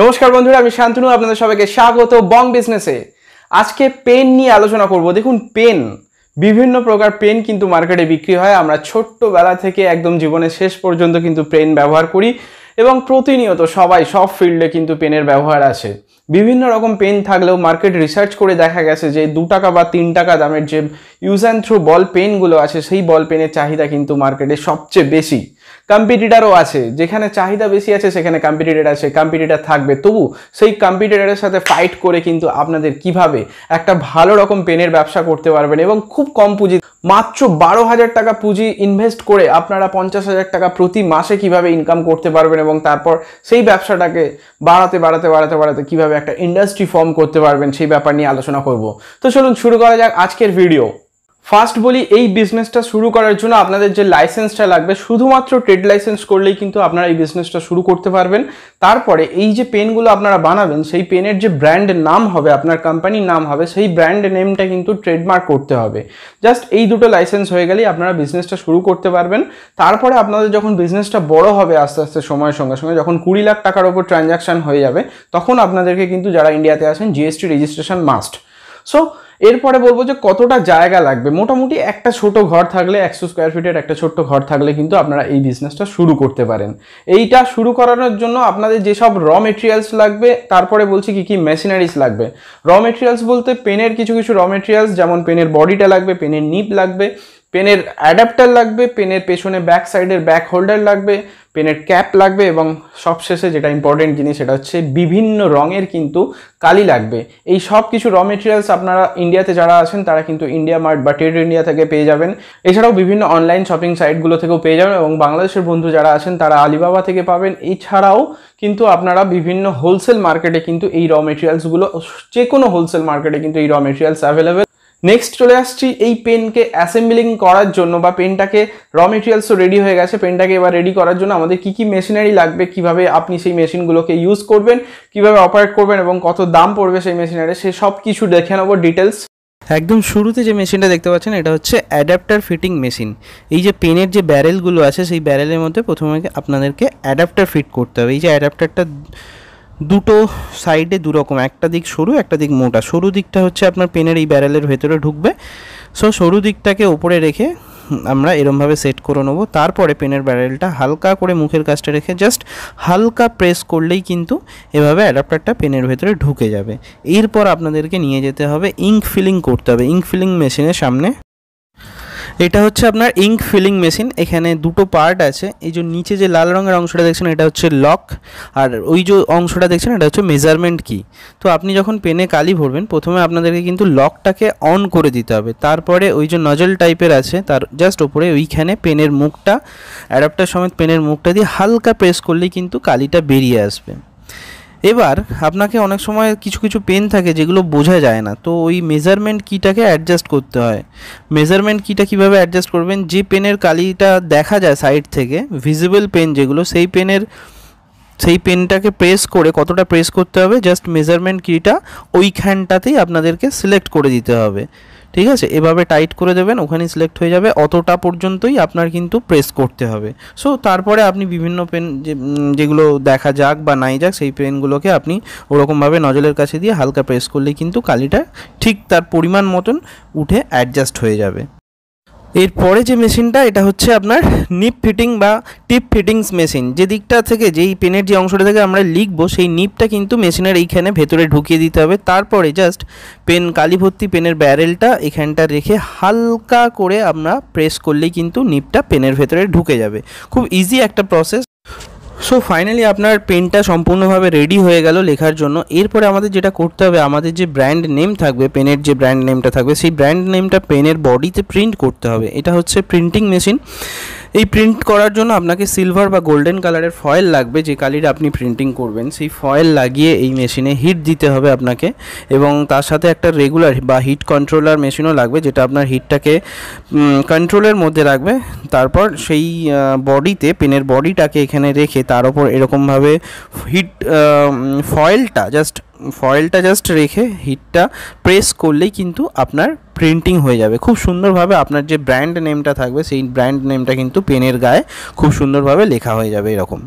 নমস্কার বন্ধুরা আমি শান্তনু আপনাদের সবাইকে স্বাগত বং বিজনেসে আজকে পেন নিয়ে আলোচনা করব দেখুন পেন বিভিন্ন প্রকার পেন কিন্তু মার্কেটে বিক্রি হয় আমরা ছোট্টবেলা থেকে একদম জীবনের শেষ পর্যন্ত কিন্তু পেন ব্যবহার করি এবং প্রতিনিয়ত সবাই সব ফিল্ডে কিন্তু পেনের ব্যবহার আছে বিভিন্ন রকম পেন থাকলেও মার্কেট রিসার্চ করে দেখা গেছে যে দু টাকা বা তিন টাকা দামের যে ইউজ অ্যান্ড থ্রু বল পেনগুলো আছে সেই বল পেনের চাহিদা কিন্তু মার্কেটে সবচেয়ে বেশি কম্পিটিটারও আছে যেখানে চাহিদা বেশি আছে সেখানে কম্পিটিটার আছে কম্পিটিটার থাকবে তবু সেই কম্পিটিটারের সাথে ফাইট করে কিন্তু আপনাদের কিভাবে একটা ভালো রকম পেনের ব্যবসা করতে পারবেন এবং খুব কম পুঁজি মাত্র বারো হাজার টাকা পুঁজি ইনভেস্ট করে আপনারা পঞ্চাশ হাজার টাকা প্রতি মাসে কিভাবে ইনকাম করতে পারবেন এবং তারপর সেই ব্যবসাটাকে বাড়াতে বাড়াতে বাড়াতে বাড়াতে কিভাবে একটা ইন্ডাস্ট্রি ফর্ম করতে পারবেন সেই ব্যাপার নিয়ে আলোচনা করব তো চলুন শুরু করা যাক আজকের ভিডিও ফার্স্ট বলি এই বিজনেসটা শুরু করার জন্য আপনাদের যে লাইসেন্সটা লাগবে শুধুমাত্র ট্রেড লাইসেন্স করলেই কিন্তু আপনারা এই বিজনেসটা শুরু করতে পারবেন তারপরে এই যে পেনগুলো আপনারা বানাবেন সেই পেনের যে ব্র্যান্ড নাম হবে আপনার কোম্পানির নাম হবে সেই ব্র্যান্ড নেমটা কিন্তু ট্রেডমার্ক করতে হবে জাস্ট এই দুটো লাইসেন্স হয়ে গেলেই আপনারা বিজনেসটা শুরু করতে পারবেন তারপরে আপনাদের যখন বিজনেসটা বড় হবে আস্তে আস্তে সময়ের সঙ্গে সঙ্গে যখন কুড়ি লাখ টাকার ওপর ট্রানজ্যাকশান হয়ে যাবে তখন আপনাদেরকে কিন্তু যারা ইন্ডিয়াতে আসেন জিএসটি রেজিস্ট্রেশন মাস্ট সো এরপরে বলবো যে কতটা জায়গা লাগবে মোটামুটি একটা ছোট ঘর থাকলে একশো স্কোয়ার ফিটের একটা ছোট্ট ঘর থাকলে কিন্তু আপনারা এই বিজনেসটা শুরু করতে পারেন এইটা শুরু করানোর জন্য আপনাদের যেসব র মেটেরিয়ালস লাগবে তারপরে বলছি কি কি মেশিনারিস লাগবে র মেটেরিয়ালস বলতে পেনের কিছু কিছু র মেটেরিয়ালস যেমন পেনের বডিটা লাগবে পেনের নিপ লাগবে পেনের অ্যাডাপ্টার লাগবে পেনের পেছনে ব্যাক সাইডের ব্যাক হোল্ডার লাগবে পেনের ক্যাপ লাগবে এবং সবশেষে যেটা ইম্পর্টেন্ট জিনিস সেটা হচ্ছে বিভিন্ন রঙের কিন্তু কালি লাগবে এই সব কিছু র মেটেরিয়ালস আপনারা ইন্ডিয়াতে যারা আছেন তারা কিন্তু ইন্ডিয়া মার্ট বা ট্রেড ইন্ডিয়া থেকে পেয়ে যাবেন এছাড়াও বিভিন্ন অনলাইন শপিং সাইটগুলো থেকেও পেয়ে যাবেন এবং বাংলাদেশের বন্ধু যারা আছেন তারা আলিবাবা থেকে পাবেন এছাড়াও কিন্তু আপনারা বিভিন্ন হোলসেল মার্কেটে কিন্তু এই র মেটেরিয়ালসগুলো যে কোনো হোলসেল মার্কেটে কিন্তু এই র মেটেরিয়ালস অ্যাভেলেবেল নেক্সট চলে আসছি এই পেনকে অ্যাসেম্বলিং করার জন্য বা পেনটাকে র মেটেরিয়ালস তো রেডি হয়ে গেছে পেনটাকে এবার রেডি করার জন্য আমাদের কি কি মেশিনারি লাগবে কিভাবে আপনি সেই মেশিনগুলোকে ইউজ করবেন কিভাবে অপারেট করবেন এবং কত দাম পড়বে সেই মেশিনারি সে সব কিছু দেখে নেবো ডিটেলস একদম শুরুতে যে মেশিনটা দেখতে পাচ্ছেন এটা হচ্ছে অ্যাডাপ্টার ফিটিং মেশিন এই যে পেনের যে ব্যারেলগুলো আছে সেই ব্যারেলের মধ্যে প্রথমে আপনাদেরকে অ্যাডাপ্টার ফিট করতে হবে এই যে অ্যাডাপ্টারটা দুটো সাইডে দুরকম একটা দিক সরু একটা দিক মোটা সরু দিকটা হচ্ছে আপনার পেনের এই ব্যারেলের ভেতরে ঢুকবে সো সরু দিকটাকে ওপরে রেখে আমরা এরমভাবে সেট করে নেবো তারপরে পেনের ব্যারেলটা হালকা করে মুখের কাছটা রেখে জাস্ট হালকা প্রেস করলেই কিন্তু এভাবে অ্যাডাপ্টারটা পেনের ভেতরে ঢুকে যাবে এরপর আপনাদেরকে নিয়ে যেতে হবে ইঙ্ক ফিলিং করতে হবে ইঙ্ক ফিলিং মেশিনের সামনে এটা হচ্ছে আপনার ইঙ্ক ফিলিং মেশিন এখানে দুটো পার্ট আছে এই যে নিচে যে লাল রঙের অংশটা দেখছেন এটা হচ্ছে লক আর ওই যে অংশটা দেখছেন এটা হচ্ছে মেজারমেন্ট কি তো আপনি যখন পেনে কালি ভরবেন প্রথমে আপনাদেরকে কিন্তু লকটাকে অন করে দিতে হবে তারপরে ওই যে নজল টাইপের আছে তার জাস্ট ওপরে ওইখানে পেনের মুখটা অ্যাডাপ্টার সমেত পেনের মুখটা দিয়ে হালকা প্রেস করলেই কিন্তু কালিটা বেরিয়ে আসবে এবার আপনাকে অনেক সময় কিছু কিছু পেন থাকে যেগুলো বোঝা যায় না তো ওই মেজারমেন্ট কিটাকে অ্যাডজাস্ট করতে হয় মেজারমেন্ট কিটা কিভাবে অ্যাডজাস্ট করবেন যে পেনের কালিটা দেখা যায় সাইড থেকে ভিজিবল পেন যেগুলো সেই পেনের সেই পেনটাকে প্রেস করে কতটা প্রেস করতে হবে জাস্ট মেজারমেন্ট কিটা ওইখানটাতেই আপনাদেরকে সিলেক্ট করে দিতে হবে ঠিক আছে এভাবে টাইট করে দেবেন ওখানে সিলেক্ট হয়ে যাবে অতটা পর্যন্তই আপনার কিন্তু প্রেস করতে হবে সো তারপরে আপনি বিভিন্ন পেন যেগুলো দেখা যাক বা নাই যাক সেই পেনগুলোকে আপনি ওরকমভাবে নজলের কাছে দিয়ে হালকা প্রেস করলে কিন্তু কালিটা ঠিক তার পরিমাণ মতন উঠে অ্যাডজাস্ট হয়ে যাবে এরপরে যে মেশিনটা এটা হচ্ছে আপনার নিপ ফিটিং বা টিপ ফিটিংস মেশিন যে দিকটা থেকে যেই পেনের যে অংশটা থেকে আমরা লিখবো সেই নিপটা কিন্তু মেশিনের এইখানে ভেতরে ঢুকিয়ে দিতে হবে তারপরে জাস্ট পেন কালি ভর্তি পেনের ব্যারেলটা এখানটা রেখে হালকা করে আমরা প্রেস করলেই কিন্তু নিপটা পেনের ভেতরে ঢুকে যাবে খুব ইজি একটা প্রসেস সো ফাইনালি আপনার পেনটা সম্পূর্ণভাবে রেডি হয়ে গেল লেখার জন্য এরপরে আমাদের যেটা করতে হবে আমাদের যে ব্র্যান্ড নেম থাকবে পেনের যে ব্র্যান্ড নেমটা থাকবে সেই ব্র্যান্ড নেমটা পেনের বডিতে প্রিন্ট করতে হবে এটা হচ্ছে প্রিন্টিং মেশিন এই প্রিন্ট করার জন্য আপনাকে সিলভার বা গোল্ডেন কালারের ফয়েল লাগবে যে কালির আপনি প্রিন্টিং করবেন সেই ফয়েল লাগিয়ে এই মেশিনে হিট দিতে হবে আপনাকে এবং তার সাথে একটা রেগুলার বা হিট কন্ট্রোলার মেশিনও লাগবে যেটা আপনার হিটটাকে কন্ট্রোলের মধ্যে রাখবে তারপর সেই বডিতে পেনের বডিটাকে এখানে রেখে তার ওপর এরকমভাবে হিট ফয়েলটা জাস্ট ফয়েলটা জাস্ট রেখে হিটটা প্রেস করলেই কিন্তু আপনার প্রিন্টিং হয়ে যাবে খুব সুন্দরভাবে আপনার যে ব্র্যান্ড নেমটা থাকবে সেই ব্র্যান্ড নেমটা কিন্তু পেনের গায়ে খুব সুন্দরভাবে লেখা হয়ে যাবে এরকম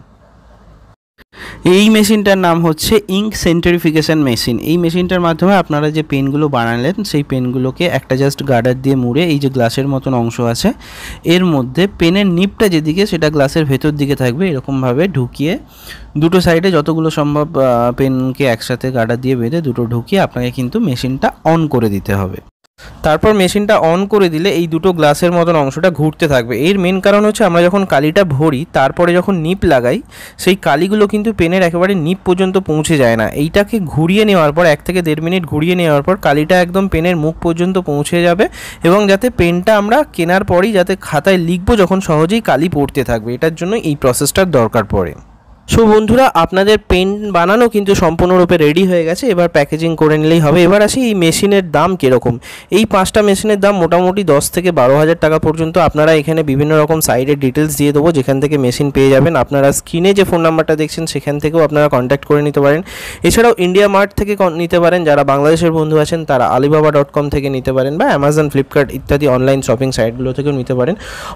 এই মেশিনটার নাম হচ্ছে ইঙ্ক সেন্ট্রিফিকেশন মেশিন এই মেশিনটার মাধ্যমে আপনারা যে পেনগুলো বানালেন সেই পেনগুলোকে একটা জাস্ট গার্ডার দিয়ে মুড়ে এই যে গ্লাসের মতন অংশ আছে এর মধ্যে পেনের নিপটা যেদিকে সেটা গ্লাসের ভেতর দিকে থাকবে এরকমভাবে ঢুকিয়ে দুটো সাইডে যতগুলো সম্ভব পেনকে একসাথে গার্ডার দিয়ে বেঁধে দুটো ঢুকিয়ে আপনাকে কিন্তু মেশিনটা অন করে দিতে হবে তারপর মেশিনটা অন করে দিলে এই দুটো গ্লাসের মতন অংশটা ঘুরতে থাকবে এর মেন কারণ হচ্ছে আমরা যখন কালিটা ভরি তারপরে যখন নিপ লাগাই সেই কালিগুলো কিন্তু পেনের একেবারে নিপ পর্যন্ত পৌঁছে যায় না এইটাকে ঘুরিয়ে নেওয়ার পর এক থেকে দেড় মিনিট ঘুরিয়ে নেওয়ার পর কালিটা একদম পেনের মুখ পর্যন্ত পৌঁছে যাবে এবং যাতে পেনটা আমরা কেনার পরেই যাতে খাতায় লিখবো যখন সহজেই কালি পড়তে থাকবে এটার জন্য এই প্রসেসটার দরকার পড়ে সো বন্ধুরা আপনাদের পেন বানানো কিন্তু সম্পূর্ণরূপে রেডি হয়ে গেছে এবার প্যাকেজিং করে নিলেই হবে এবার আসি এই মেশিনের দাম কীরকম এই পাঁচটা মেশিনের দাম মোটামুটি দশ থেকে বারো হাজার টাকা পর্যন্ত আপনারা এখানে বিভিন্ন রকম সাইডের ডিটেলস দিয়ে দেবো যেখান থেকে মেশিন পেয়ে যাবেন আপনারা স্ক্রিনে যে ফোন নাম্বারটা দেখছেন সেখান থেকেও আপনারা কন্ট্যাক্ট করে নিতে পারেন এছাড়াও ইন্ডিয়া মার্ট থেকে নিতে পারেন যারা বাংলাদেশের বন্ধু আছেন তারা আলিবাবা ডট কম থেকে নিতে পারেন বা অ্যামাজন ফ্লিপকার্ট ইত্যাদি অনলাইন শপিং সাইটগুলো থেকেও নিতে পারেন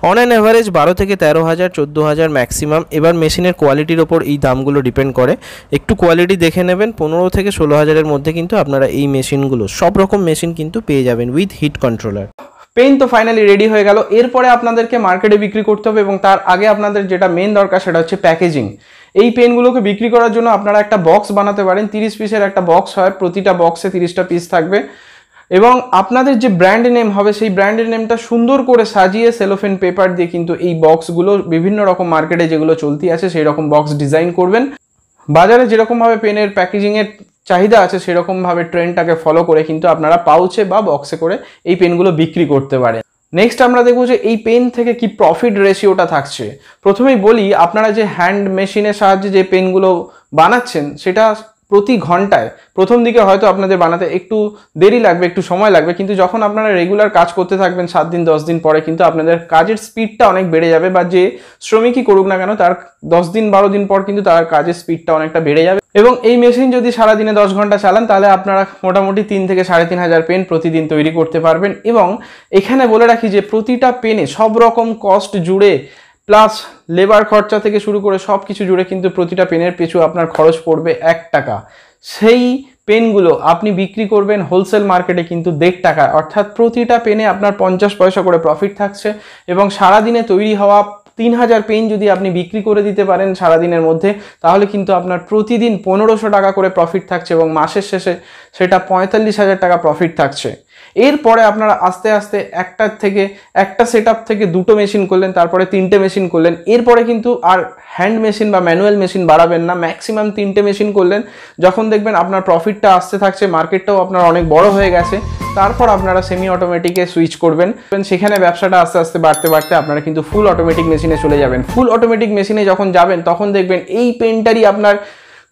অন অ্যান অ্যাভারেজ বারো থেকে তেরো হাজার চোদ্দো হাজার ম্যাক্সিমাম এবার মেশিনের কোয়ালিটির ওপর উপর এই দামগুলো ডিপেন্ড করে একটু কোয়ালিটি দেখে নেবেন পনেরো থেকে ষোলো হাজারের মধ্যে কিন্তু আপনারা এই মেশিনগুলো সব রকম মেশিন কিন্তু পেয়ে যাবেন উইথ হিট কন্ট্রোলার পেন তো ফাইনালি রেডি হয়ে গেল এরপরে আপনাদেরকে মার্কেটে বিক্রি করতে হবে এবং তার আগে আপনাদের যেটা মেন দরকার সেটা হচ্ছে প্যাকেজিং এই পেনগুলোকে বিক্রি করার জন্য আপনারা একটা বক্স বানাতে পারেন তিরিশ পিসের একটা বক্স হয় প্রতিটা বক্সে তিরিশটা পিস থাকবে এবং আপনাদের যে ব্র্যান্ড নেম হবে সেই ব্র্যান্ডের নেমটা সুন্দর করে সাজিয়ে সেলোফেন পেপার দিয়ে কিন্তু এই বক্সগুলো বিভিন্ন রকম মার্কেটে যেগুলো চলতি আছে সেই রকম বক্স ডিজাইন করবেন বাজারে যেরকমভাবে পেনের প্যাকেজিংয়ের চাহিদা আছে সেরকমভাবে ট্রেন্ডটাকে ফলো করে কিন্তু আপনারা পাউচে বা বক্সে করে এই পেনগুলো বিক্রি করতে পারেন নেক্সট আমরা দেখব যে এই পেন থেকে কি প্রফিট রেশিওটা থাকছে প্রথমেই বলি আপনারা যে হ্যান্ড মেশিনের সাহায্যে যে পেনগুলো বানাচ্ছেন সেটা প্রতি ঘন্টায় প্রথম দিকে হয়তো আপনাদের বানাতে একটু দেরি লাগবে একটু সময় লাগবে কিন্তু যখন আপনারা রেগুলার কাজ করতে থাকবেন সাত দিন দশ দিন পরে কিন্তু আপনাদের কাজের স্পিডটা অনেক বেড়ে যাবে বা যে শ্রমিকই করুক না কেন তার দশ দিন বারো দিন পর কিন্তু তার কাজের স্পিডটা অনেকটা বেড়ে যাবে এবং এই মেশিন যদি সারাদিনে দশ ঘন্টা চালান তাহলে আপনারা মোটামুটি তিন থেকে সাড়ে তিন হাজার পেন প্রতিদিন তৈরি করতে পারবেন এবং এখানে বলে রাখি যে প্রতিটা পেনে সব রকম কস্ট জুড়ে প্লাস লেবার খরচা থেকে শুরু করে সব কিছু জুড়ে কিন্তু প্রতিটা পেনের পিছু আপনার খরচ পড়বে এক টাকা সেই পেনগুলো আপনি বিক্রি করবেন হোলসেল মার্কেটে কিন্তু দেড় টাকা অর্থাৎ প্রতিটা পেনে আপনার পঞ্চাশ পয়সা করে প্রফিট থাকছে এবং সারাদিনে তৈরি হওয়া তিন হাজার পেন যদি আপনি বিক্রি করে দিতে পারেন সারাদিনের মধ্যে তাহলে কিন্তু আপনার প্রতিদিন পনেরোশো টাকা করে প্রফিট থাকছে এবং মাসের শেষে সেটা পঁয়তাল্লিশ হাজার টাকা প্রফিট থাকছে এরপরে আপনারা আস্তে আস্তে একটার থেকে একটা সেট থেকে দুটো মেশিন করলেন তারপরে তিনটে মেশিন করলেন এরপরে কিন্তু আর হ্যান্ড মেশিন বা ম্যানুয়াল মেশিন বাড়াবেন না ম্যাক্সিমাম তিনটে মেশিন করলেন যখন দেখবেন আপনার প্রফিটটা আসতে থাকছে মার্কেটটাও আপনার অনেক বড় হয়ে গেছে তারপর আপনারা সেমি অটোমেটিকে সুইচ করবেন সেখানে ব্যবসাটা আস্তে আস্তে বাড়তে বাড়তে আপনারা কিন্তু ফুল অটোমেটিক মেশিনে চলে যাবেন ফুল অটোমেটিক মেশিনে যখন যাবেন তখন দেখবেন এই পেনটারই আপনার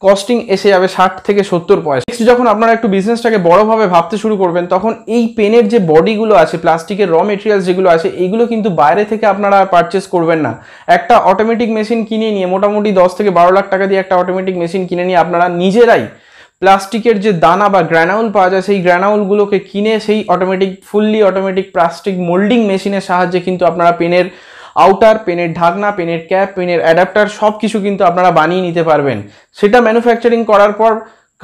কস্টিং এসে যাবে ষাট থেকে সত্তর পয়সা নেক্সট যখন আপনারা একটু বিজনেসটাকে বড়োভাবে ভাবতে শুরু করবেন তখন এই পেনের যে বডিগুলো আছে প্লাস্টিকের র মেটেরিয়ালস যেগুলো আছে এইগুলো কিন্তু বাইরে থেকে আপনারা পারচেস করবেন না একটা অটোমেটিক মেশিন কিনে নিয়ে মোটামুটি দশ থেকে বারো লাখ টাকা দিয়ে একটা অটোমেটিক মেশিন কিনে নিয়ে আপনারা নিজেরাই প্লাস্টিকের যে দানা বা গ্র্যানাউল পাওয়া যায় সেই গ্র্যানাউলগুলোকে কিনে সেই automatic fully automatic plastic moulding মেশিনের সাহায্যে কিন্তু আপনারা পেনের আউটার পেনের ঢাকনা পেনের ক্যাপ পেনের অ্যাডাপ্টার সব কিছু কিন্তু আপনারা বানিয়ে নিতে পারবেন সেটা ম্যানুফ্যাকচারিং করার পর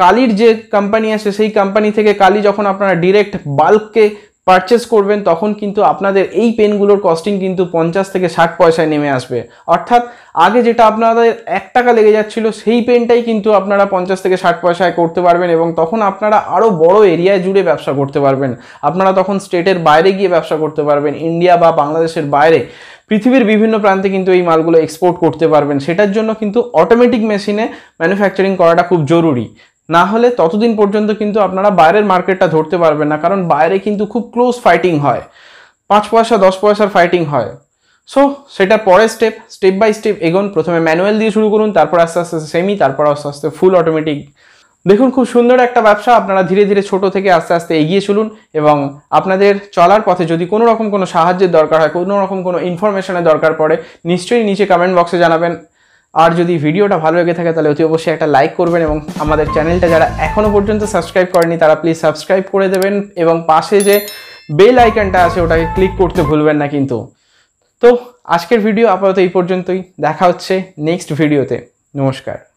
কালির যে কোম্পানি আছে সেই কোম্পানি থেকে কালি যখন আপনারা ডিরেক্ট বাল্ককে পারচেস করবেন তখন কিন্তু আপনাদের এই পেনগুলোর কস্টিং কিন্তু পঞ্চাশ থেকে ষাট পয়সায় নেমে আসবে অর্থাৎ আগে যেটা আপনাদের এক টাকা লেগে যাচ্ছিল সেই পেনটাই কিন্তু আপনারা পঞ্চাশ থেকে ষাট পয়সায় করতে পারবেন এবং তখন আপনারা আরও বড় এরিয়ায় জুড়ে ব্যবসা করতে পারবেন আপনারা তখন স্টেটের বাইরে গিয়ে ব্যবসা করতে পারবেন ইন্ডিয়া বা বাংলাদেশের বাইরে পৃথিবীর বিভিন্ন প্রান্তে কিন্তু এই মালগুলো এক্সপোর্ট করতে পারবেন সেটার জন্য কিন্তু অটোমেটিক মেশিনে ম্যানুফ্যাকচারিং করাটা খুব জরুরি না হলে ততদিন পর্যন্ত কিন্তু আপনারা বাইরের মার্কেটটা ধরতে পারবেন না কারণ বাইরে কিন্তু খুব ক্লোজ ফাইটিং হয় পাঁচ পয়সা দশ পয়সার ফাইটিং হয় সো সেটা পরের স্টেপ স্টেপ বাই স্টেপ এগোন প্রথমে ম্যানুয়াল দিয়ে শুরু করুন তারপর আস্তে আস্তে সেমি তারপর আস্তে আস্তে ফুল অটোমেটিক দেখুন খুব সুন্দর একটা ব্যবসা আপনারা ধীরে ধীরে ছোট থেকে আস্তে আস্তে এগিয়ে চলুন এবং আপনাদের চলার পথে যদি কোনো রকম কোনো সাহায্যের দরকার হয় কোনো রকম কোনো ইনফরমেশনের দরকার পড়ে নিশ্চয়ই নিচে কমেন্ট বক্সে জানাবেন আর যদি ভিডিওটা ভালো লেগে থাকে তাহলে অতি অবশ্যই একটা লাইক করবেন এবং আমাদের চ্যানেলটা যারা এখনও পর্যন্ত সাবস্ক্রাইব করেনি তারা প্লিজ সাবস্ক্রাইব করে দেবেন এবং পাশে যে বেল আইকনটা আছে ওটাকে ক্লিক করতে ভুলবেন না কিন্তু তো আজকের ভিডিও আপাতত এই পর্যন্তই দেখা হচ্ছে নেক্সট ভিডিওতে নমস্কার